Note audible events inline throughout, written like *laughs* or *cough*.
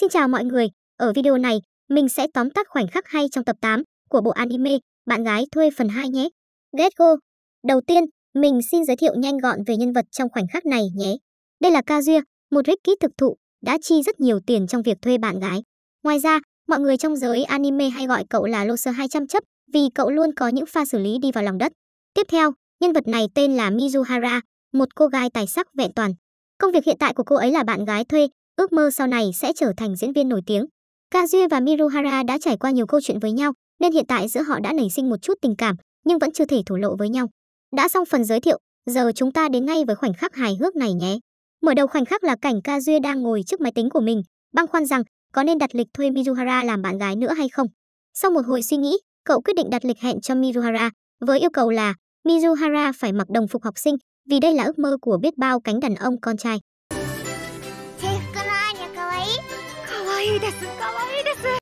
Xin chào mọi người, ở video này, mình sẽ tóm tắt khoảnh khắc hay trong tập 8 của bộ anime Bạn gái thuê phần 2 nhé. Get Go. Đầu tiên, mình xin giới thiệu nhanh gọn về nhân vật trong khoảnh khắc này nhé. Đây là Kazuya, một rich thực thụ, đã chi rất nhiều tiền trong việc thuê bạn gái. Ngoài ra, mọi người trong giới anime hay gọi cậu là Loser 200 chấp vì cậu luôn có những pha xử lý đi vào lòng đất. Tiếp theo, nhân vật này tên là Mizuhara, một cô gái tài sắc vẹn toàn. Công việc hiện tại của cô ấy là bạn gái thuê ước mơ sau này sẽ trở thành diễn viên nổi tiếng. Kazuya và Miruhara đã trải qua nhiều câu chuyện với nhau, nên hiện tại giữa họ đã nảy sinh một chút tình cảm, nhưng vẫn chưa thể thổ lộ với nhau. Đã xong phần giới thiệu, giờ chúng ta đến ngay với khoảnh khắc hài hước này nhé. Mở đầu khoảnh khắc là cảnh Kazuya đang ngồi trước máy tính của mình, băn khoăn rằng có nên đặt lịch thuê Miruhara làm bạn gái nữa hay không. Sau một hồi suy nghĩ, cậu quyết định đặt lịch hẹn cho Miruhara với yêu cầu là Miruhara phải mặc đồng phục học sinh vì đây là ước mơ của biết bao cánh đàn ông con trai.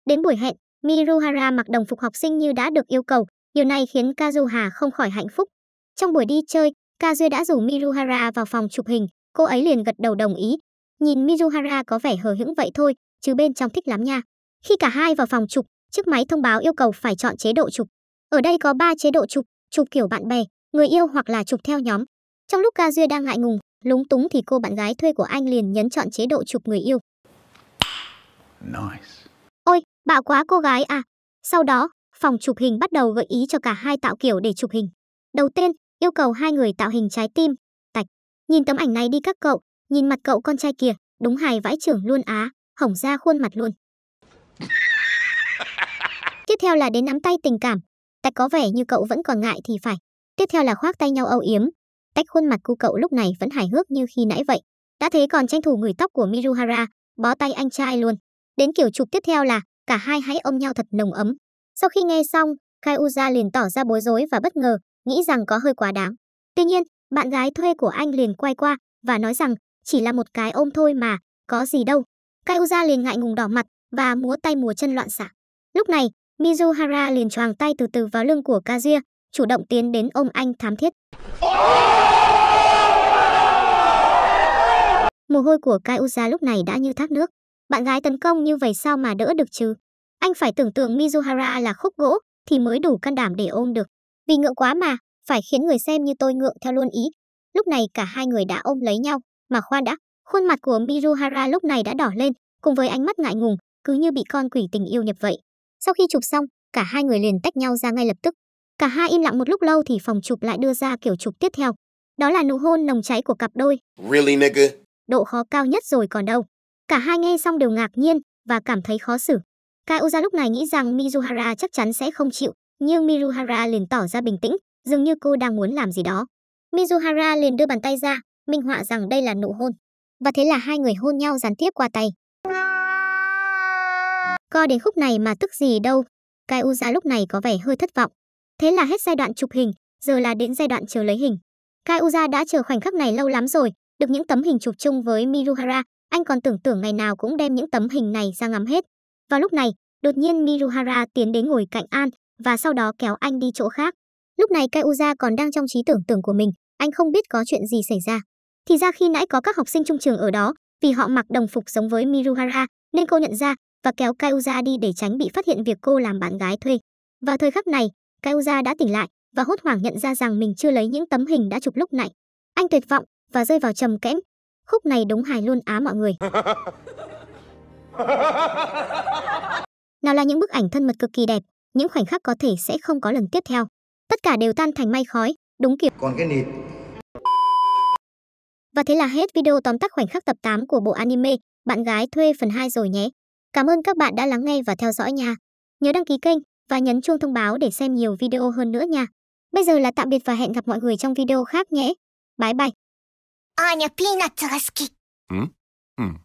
Đến buổi hẹn, Miruhara mặc đồng phục học sinh như đã được yêu cầu, điều này khiến Kazuha không khỏi hạnh phúc. Trong buổi đi chơi, Kazuya đã rủ Miruhara vào phòng chụp hình, cô ấy liền gật đầu đồng ý. Nhìn Miruhara có vẻ hờ hững vậy thôi, chứ bên trong thích lắm nha. Khi cả hai vào phòng chụp, chiếc máy thông báo yêu cầu phải chọn chế độ chụp. Ở đây có 3 chế độ chụp, chụp kiểu bạn bè, người yêu hoặc là chụp theo nhóm. Trong lúc Kazuya đang ngại ngùng, lúng túng thì cô bạn gái thuê của anh liền nhấn chọn chế độ chụp người yêu. Nice. Ôi, bạo quá cô gái à. Sau đó, phòng chụp hình bắt đầu gợi ý cho cả hai tạo kiểu để chụp hình. Đầu tiên, yêu cầu hai người tạo hình trái tim. Tạch. Nhìn tấm ảnh này đi các cậu, nhìn mặt cậu con trai kìa, đúng hài vãi trưởng luôn á, hỏng ra khuôn mặt luôn. *laughs* Tiếp theo là đến nắm tay tình cảm. Tạch có vẻ như cậu vẫn còn ngại thì phải. Tiếp theo là khoác tay nhau âu yếm. Tách khuôn mặt cu cậu lúc này vẫn hài hước như khi nãy vậy. Đã thế còn tranh thủ người tóc của Miruhara, bó tay anh trai luôn. Đến kiểu chụp tiếp theo là cả hai hãy ôm nhau thật nồng ấm. Sau khi nghe xong, Kai Uza liền tỏ ra bối rối và bất ngờ, nghĩ rằng có hơi quá đáng. Tuy nhiên, bạn gái thuê của anh liền quay qua và nói rằng chỉ là một cái ôm thôi mà, có gì đâu. Kai Uza liền ngại ngùng đỏ mặt và múa tay múa chân loạn xạ. Lúc này, Mizuhara liền choàng tay từ từ vào lưng của Kazuya, chủ động tiến đến ôm anh thám thiết. Mồ hôi của Kai Uza lúc này đã như thác nước, bạn gái tấn công như vậy sao mà đỡ được chứ? Anh phải tưởng tượng Mizuhara là khúc gỗ thì mới đủ can đảm để ôm được. Vì ngượng quá mà, phải khiến người xem như tôi ngượng theo luôn ý. Lúc này cả hai người đã ôm lấy nhau, mà khoan đã, khuôn mặt của Mizuhara lúc này đã đỏ lên, cùng với ánh mắt ngại ngùng, cứ như bị con quỷ tình yêu nhập vậy. Sau khi chụp xong, cả hai người liền tách nhau ra ngay lập tức. Cả hai im lặng một lúc lâu thì phòng chụp lại đưa ra kiểu chụp tiếp theo. Đó là nụ hôn nồng cháy của cặp đôi. Really nigga? Độ khó cao nhất rồi còn đâu. Cả hai nghe xong đều ngạc nhiên và cảm thấy khó xử. kai uza lúc này nghĩ rằng Mizuhara chắc chắn sẽ không chịu, nhưng Mizuhara liền tỏ ra bình tĩnh, dường như cô đang muốn làm gì đó. Mizuhara liền đưa bàn tay ra, minh họa rằng đây là nụ hôn. Và thế là hai người hôn nhau gián tiếp qua tay. Co đến khúc này mà tức gì đâu. kai uza lúc này có vẻ hơi thất vọng. Thế là hết giai đoạn chụp hình, giờ là đến giai đoạn chờ lấy hình. kai uza đã chờ khoảnh khắc này lâu lắm rồi, được những tấm hình chụp chung với Miruhara, anh còn tưởng tưởng ngày nào cũng đem những tấm hình này ra ngắm hết. Vào lúc này, đột nhiên Miruhara tiến đến ngồi cạnh An và sau đó kéo anh đi chỗ khác. Lúc này Kaiuza còn đang trong trí tưởng tượng của mình, anh không biết có chuyện gì xảy ra. Thì ra khi nãy có các học sinh trung trường ở đó, vì họ mặc đồng phục giống với Miruhara nên cô nhận ra và kéo Kaiuza đi để tránh bị phát hiện việc cô làm bạn gái thuê. Và thời khắc này, Kaiuza đã tỉnh lại và hốt hoảng nhận ra rằng mình chưa lấy những tấm hình đã chụp lúc nãy. Anh tuyệt vọng và rơi vào trầm kẽm Khúc này đúng hài luôn á mọi người. *laughs* Nào là những bức ảnh thân mật cực kỳ đẹp, những khoảnh khắc có thể sẽ không có lần tiếp theo. Tất cả đều tan thành mây khói, đúng kiểu. Còn cái nịt. Và thế là hết video tóm tắt khoảnh khắc tập 8 của bộ anime Bạn gái thuê phần 2 rồi nhé. Cảm ơn các bạn đã lắng nghe và theo dõi nha. Nhớ đăng ký kênh và nhấn chuông thông báo để xem nhiều video hơn nữa nha. Bây giờ là tạm biệt và hẹn gặp mọi người trong video khác nhé. Bye bye. アーニャピーナッツが好き。んうん。